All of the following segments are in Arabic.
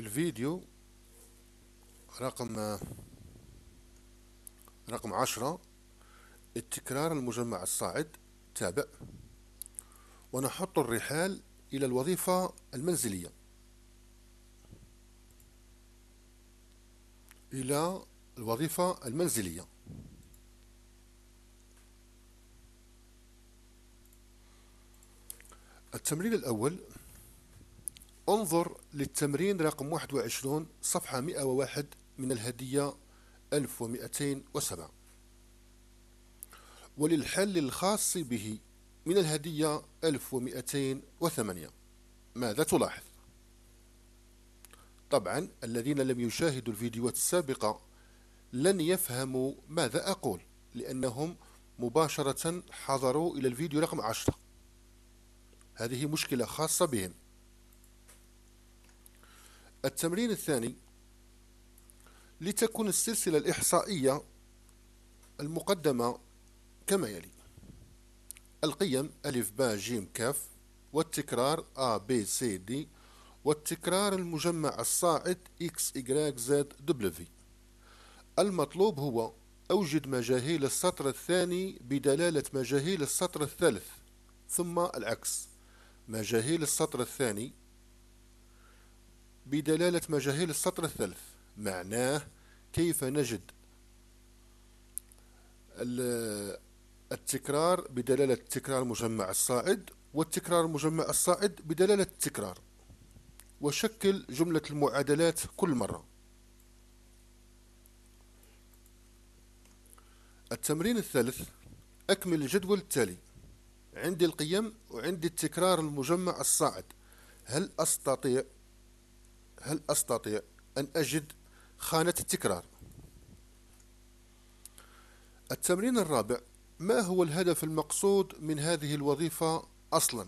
الفيديو رقم رقم عشرة التكرار المجمع الصاعد تابع ونحط الرحال إلى الوظيفة المنزلية إلى الوظيفة المنزلية التمرين الأول انظر للتمرين رقم 21 صفحة 101 من الهدية 1207 وللحل الخاص به من الهدية 1208 ماذا تلاحظ؟ طبعا الذين لم يشاهدوا الفيديوهات السابقة لن يفهموا ماذا أقول لأنهم مباشرة حضروا إلى الفيديو رقم 10 هذه مشكلة خاصة بهم التمرين الثاني لتكن السلسلة الإحصائية المقدمة كما يلي القيم ألف با جيم كاف والتكرار A B C D والتكرار المجمع الصاعد X Y Z W المطلوب هو أوجد مجاهيل السطر الثاني بدلالة مجاهيل السطر الثالث ثم العكس مجاهيل السطر الثاني بدلالة مجاهيل السطر الثالث معناه كيف نجد التكرار بدلالة تكرار مجمع الصاعد والتكرار مجمع الصاعد بدلالة التكرار وشكل جملة المعادلات كل مرة التمرين الثالث أكمل الجدول التالي عندي القيم وعندي التكرار المجمع الصاعد هل أستطيع هل أستطيع أن أجد خانة التكرار التمرين الرابع ما هو الهدف المقصود من هذه الوظيفة أصلا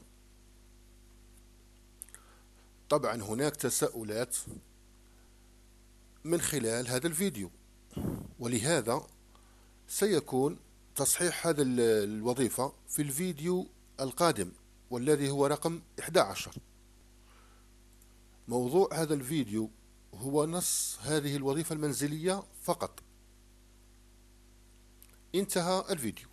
طبعا هناك تساؤلات من خلال هذا الفيديو ولهذا سيكون تصحيح هذا الوظيفة في الفيديو القادم والذي هو رقم 11 موضوع هذا الفيديو هو نص هذه الوظيفة المنزلية فقط انتهى الفيديو